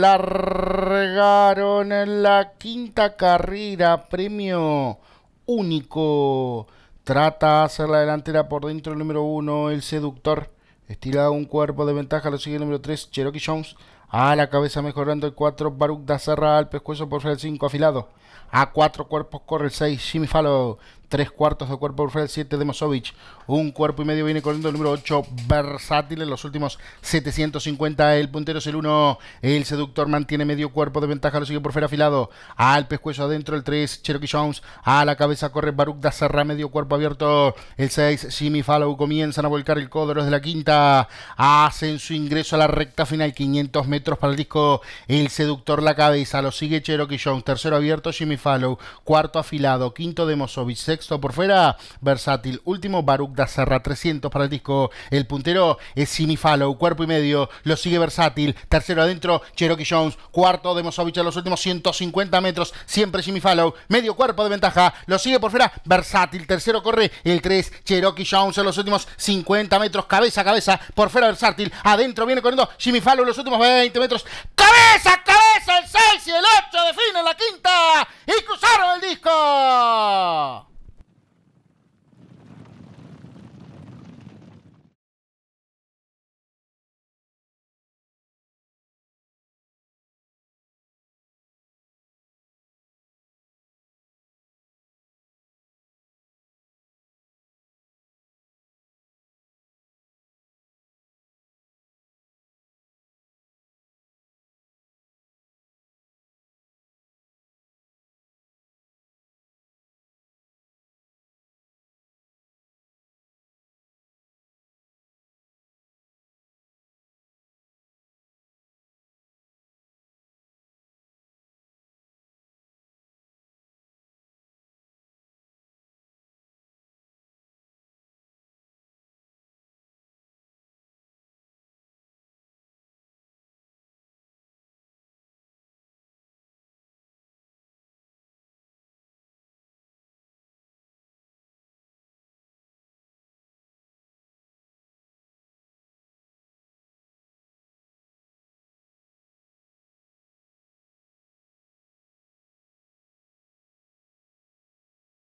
largaron en la quinta carrera, premio único. Trata hacer la delantera por dentro el número uno, el seductor. estira un cuerpo de ventaja, lo sigue el número tres, Cherokee Jones. A la cabeza mejorando el 4, Baruch da Serra al pescuezo por el 5 afilado. A 4 cuerpos corre el 6, Fallow, 3 cuartos de cuerpo por el 7 de Un cuerpo y medio viene corriendo el número 8, Versátil. En los últimos 750, el puntero es el 1. El seductor mantiene medio cuerpo de ventaja, lo sigue por fuera afilado. Al pescuezo adentro el 3, Cherokee Jones. A la cabeza corre Baruch da Serra, medio cuerpo abierto. El 6, Fallow, Comienzan a volcar el codo los de la quinta. Hacen su ingreso a la recta final, 500 metros para el disco El Seductor La Cabeza, lo sigue Cherokee Jones, tercero abierto Jimmy Fallow, cuarto afilado, quinto Demosovic, sexto por fuera Versátil, último Baruch da Serra, 300 para el disco, el puntero es Jimmy Fallow, cuerpo y medio, lo sigue Versátil, tercero adentro Cherokee Jones, cuarto Demosovic a los últimos 150 metros, siempre Jimmy Fallow, medio cuerpo de ventaja, lo sigue por fuera Versátil, tercero corre el 3 Cherokee Jones a los últimos 50 metros, cabeza a cabeza, por fuera Versátil, adentro viene corriendo Jimmy Fallow los últimos 20 metros. ¡Cabeza, cabeza! El 6 y el 8 define la quinta. Y cruzaron el